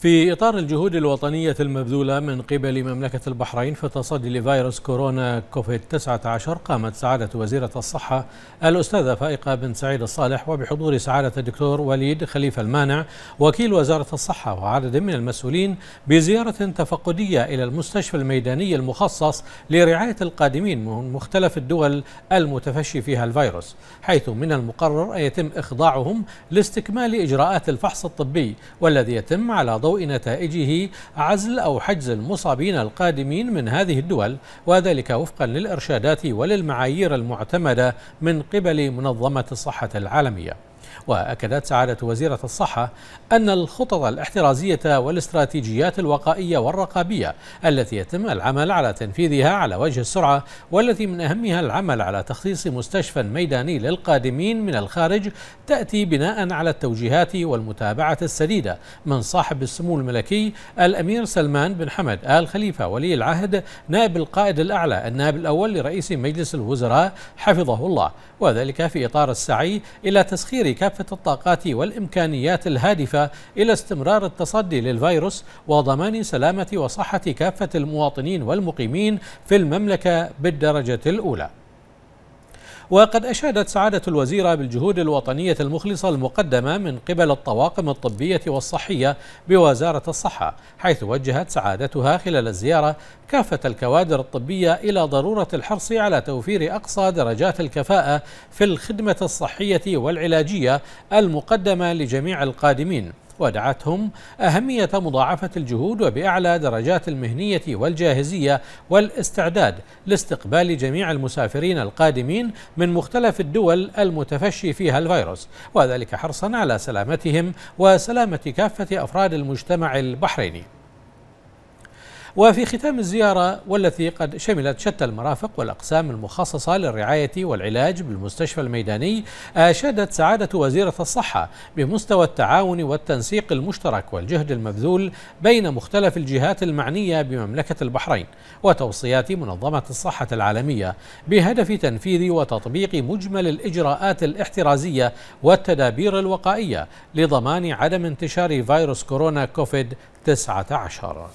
في إطار الجهود الوطنية المبذولة من قبل مملكة البحرين في التصدي لفيروس كورونا كوفيد 19 قامت سعادة وزيرة الصحة الأستاذة فائقة بن سعيد الصالح وبحضور سعادة الدكتور وليد خليفة المانع وكيل وزارة الصحة وعدد من المسؤولين بزيارة تفقدية إلى المستشفى الميداني المخصص لرعاية القادمين من مختلف الدول المتفشي فيها الفيروس حيث من المقرر أن يتم إخضاعهم لاستكمال إجراءات الفحص الطبي والذي يتم على ضوء ضوء نتائجه عزل أو حجز المصابين القادمين من هذه الدول وذلك وفقا للإرشادات وللمعايير المعتمدة من قبل منظمة الصحة العالمية وأكدت سعادة وزيرة الصحة أن الخطط الاحترازية والاستراتيجيات الوقائية والرقابية التي يتم العمل على تنفيذها على وجه السرعة والتي من أهمها العمل على تخصيص مستشفى ميداني للقادمين من الخارج تأتي بناء على التوجيهات والمتابعة السديدة من صاحب السمو الملكي الأمير سلمان بن حمد آل خليفة ولي العهد نائب القائد الأعلى النائب الأول لرئيس مجلس الوزراء حفظه الله وذلك في إطار السعي إلى تسخير بكافة الطاقات والإمكانيات الهادفة إلى استمرار التصدي للفيروس وضمان سلامة وصحة كافة المواطنين والمقيمين في المملكة بالدرجة الأولى وقد أشادت سعادة الوزيرة بالجهود الوطنية المخلصة المقدمة من قبل الطواقم الطبية والصحية بوزارة الصحة حيث وجهت سعادتها خلال الزيارة كافة الكوادر الطبية إلى ضرورة الحرص على توفير أقصى درجات الكفاءة في الخدمة الصحية والعلاجية المقدمة لجميع القادمين ودعتهم أهمية مضاعفة الجهود وبأعلى درجات المهنية والجاهزية والاستعداد لاستقبال جميع المسافرين القادمين من مختلف الدول المتفشي فيها الفيروس وذلك حرصا على سلامتهم وسلامة كافة أفراد المجتمع البحريني وفي ختام الزيارة والتي قد شملت شتى المرافق والأقسام المخصصة للرعاية والعلاج بالمستشفى الميداني أشادت سعادة وزيرة الصحة بمستوى التعاون والتنسيق المشترك والجهد المبذول بين مختلف الجهات المعنية بمملكة البحرين وتوصيات منظمة الصحة العالمية بهدف تنفيذ وتطبيق مجمل الإجراءات الاحترازية والتدابير الوقائية لضمان عدم انتشار فيروس كورونا كوفيد 19